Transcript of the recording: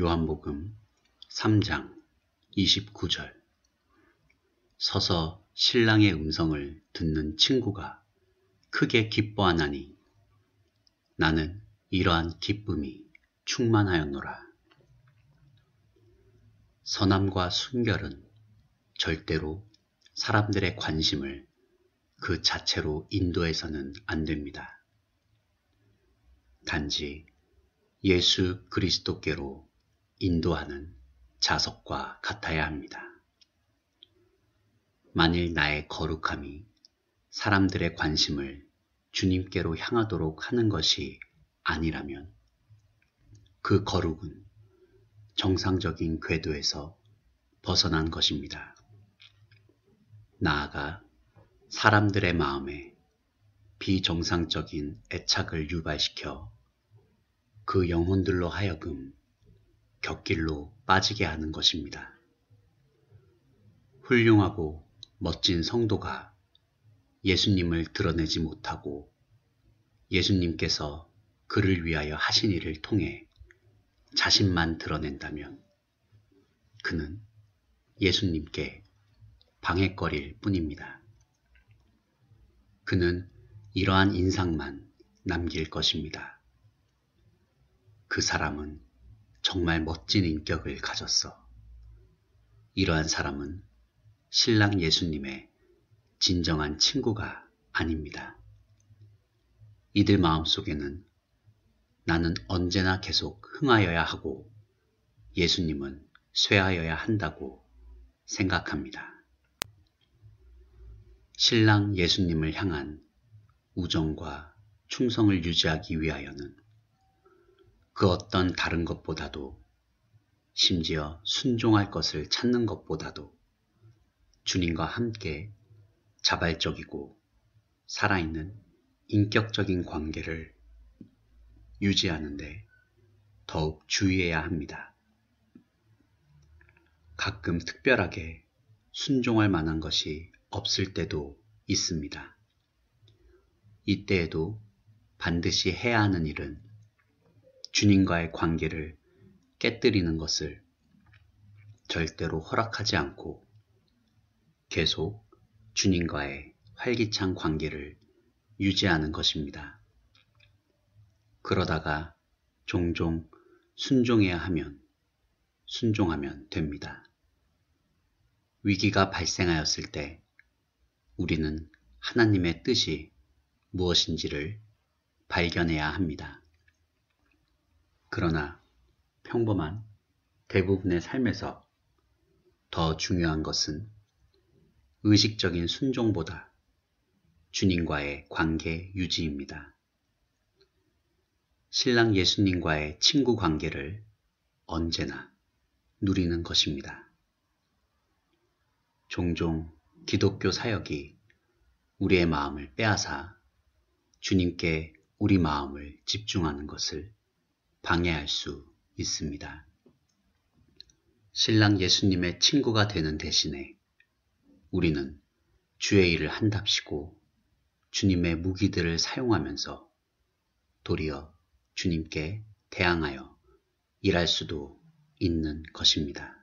요한복음 3장 29절 서서 신랑의 음성을 듣는 친구가 크게 기뻐하나니 나는 이러한 기쁨이 충만하였노라. 선함과 순결은 절대로 사람들의 관심을 그 자체로 인도해서는 안 됩니다. 단지 예수 그리스도께로 인도하는 자석과 같아야 합니다. 만일 나의 거룩함이 사람들의 관심을 주님께로 향하도록 하는 것이 아니라면 그 거룩은 정상적인 궤도에서 벗어난 것입니다. 나아가 사람들의 마음에 비정상적인 애착을 유발시켜 그 영혼들로 하여금 곁길로 빠지게 하는 것입니다. 훌륭하고 멋진 성도가 예수님을 드러내지 못하고 예수님께서 그를 위하여 하신 일을 통해 자신만 드러낸다면 그는 예수님께 방해거릴 뿐입니다. 그는 이러한 인상만 남길 것입니다. 그 사람은 정말 멋진 인격을 가졌어. 이러한 사람은 신랑 예수님의 진정한 친구가 아닙니다. 이들 마음 속에는 나는 언제나 계속 흥하여야 하고 예수님은 쇠하여야 한다고 생각합니다. 신랑 예수님을 향한 우정과 충성을 유지하기 위하여는 그 어떤 다른 것보다도 심지어 순종할 것을 찾는 것보다도 주님과 함께 자발적이고 살아있는 인격적인 관계를 유지하는데 더욱 주의해야 합니다. 가끔 특별하게 순종할 만한 것이 없을 때도 있습니다. 이때에도 반드시 해야 하는 일은 주님과의 관계를 깨뜨리는 것을 절대로 허락하지 않고 계속 주님과의 활기찬 관계를 유지하는 것입니다. 그러다가 종종 순종해야 하면 순종하면 됩니다. 위기가 발생하였을 때 우리는 하나님의 뜻이 무엇인지를 발견해야 합니다. 그러나 평범한 대부분의 삶에서 더 중요한 것은 의식적인 순종보다 주님과의 관계 유지입니다. 신랑 예수님과의 친구 관계를 언제나 누리는 것입니다. 종종 기독교 사역이 우리의 마음을 빼앗아 주님께 우리 마음을 집중하는 것을 방해할 수 있습니다. 신랑 예수님의 친구가 되는 대신에 우리는 주의 일을 한답시고 주님의 무기들을 사용하면서 도리어 주님께 대항하여 일할 수도 있는 것입니다.